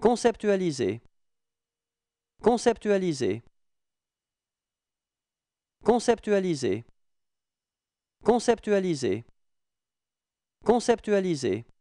Conceptualiser. Conceptualiser. Conceptualiser. Conceptualiser. Conceptualiser.